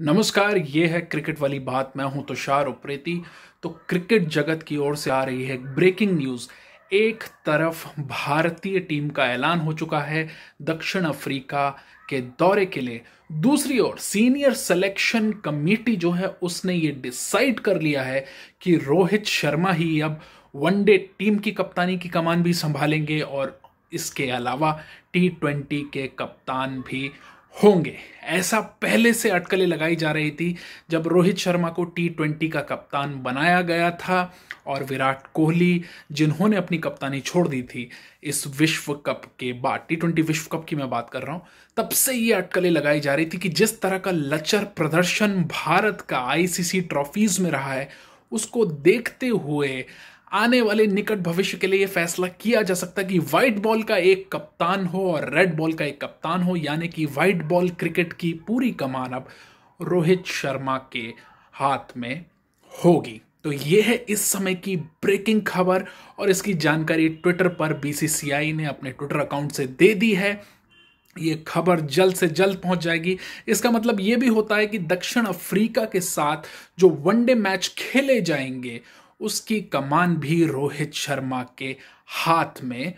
नमस्कार ये है क्रिकेट वाली बात मैं हूं तुषार उप्रेती तो क्रिकेट जगत की ओर से आ रही है ब्रेकिंग न्यूज़ एक तरफ भारतीय टीम का ऐलान हो चुका है दक्षिण अफ्रीका के दौरे के लिए दूसरी ओर सीनियर सिलेक्शन कमेटी जो है उसने ये डिसाइड कर लिया है कि रोहित शर्मा ही अब वनडे टीम की कप्तानी की कमान भी संभालेंगे और इसके अलावा टी ट्वेंटी के कप्तान भी होंगे ऐसा पहले से अटकलें लगाई जा रही थी जब रोहित शर्मा को टी ट्वेंटी का कप्तान बनाया गया था और विराट कोहली जिन्होंने अपनी कप्तानी छोड़ दी थी इस विश्व कप के बाद टी ट्वेंटी विश्व कप की मैं बात कर रहा हूँ तब से ये अटकलें लगाई जा रही थी कि जिस तरह का लचर प्रदर्शन भारत का आईसीसी ट्रॉफीज़ में रहा है उसको देखते हुए आने वाले निकट भविष्य के लिए फैसला किया जा सकता है कि व्हाइट बॉल का एक कप्तान हो और रेड बॉल का एक कप्तान हो यानी कि व्हाइट बॉल क्रिकेट की पूरी कमान अब रोहित शर्मा के हाथ में होगी तो यह है इस समय की ब्रेकिंग खबर और इसकी जानकारी ट्विटर पर बीसीसीआई ने अपने ट्विटर अकाउंट से दे दी है ये खबर जल्द से जल्द पहुंच जाएगी इसका मतलब ये भी होता है कि दक्षिण अफ्रीका के साथ जो वनडे मैच खेले जाएंगे उसकी कमान भी रोहित शर्मा के हाथ में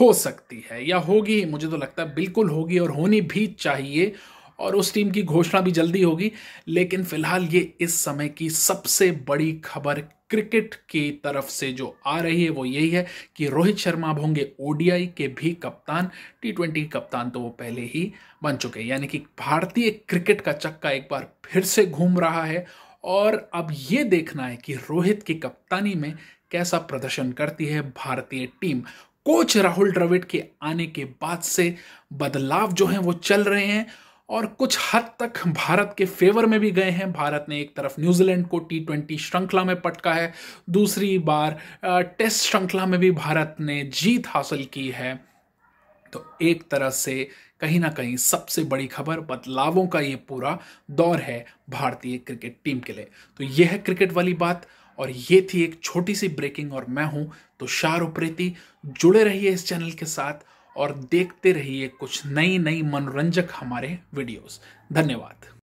हो सकती है या होगी मुझे तो लगता है बिल्कुल होगी और होनी भी चाहिए और उस टीम की घोषणा भी जल्दी होगी लेकिन फिलहाल ये इस समय की सबसे बड़ी खबर क्रिकेट की तरफ से जो आ रही है वो यही है कि रोहित शर्मा अब होंगे ओडीआई के भी कप्तान टी ट्वेंटी कप्तान तो वो पहले ही बन चुके यानी कि भारतीय क्रिकेट का चक्का एक बार फिर से घूम रहा है और अब ये देखना है कि रोहित की कप्तानी में कैसा प्रदर्शन करती है भारतीय टीम कोच राहुल द्रविड़ के आने के बाद से बदलाव जो हैं वो चल रहे हैं और कुछ हद तक भारत के फेवर में भी गए हैं भारत ने एक तरफ न्यूजीलैंड को टी ट्वेंटी श्रृंखला में पटका है दूसरी बार टेस्ट श्रृंखला में भी भारत ने जीत हासिल की है तो एक तरह से कहीं ना कहीं सबसे बड़ी खबर बदलावों का ये पूरा दौर है भारतीय क्रिकेट टीम के लिए तो यह है क्रिकेट वाली बात और ये थी एक छोटी सी ब्रेकिंग और मैं हूँ तुषार उप्रेती जुड़े रहिए इस चैनल के साथ और देखते रहिए कुछ नई नई मनोरंजक हमारे वीडियोस धन्यवाद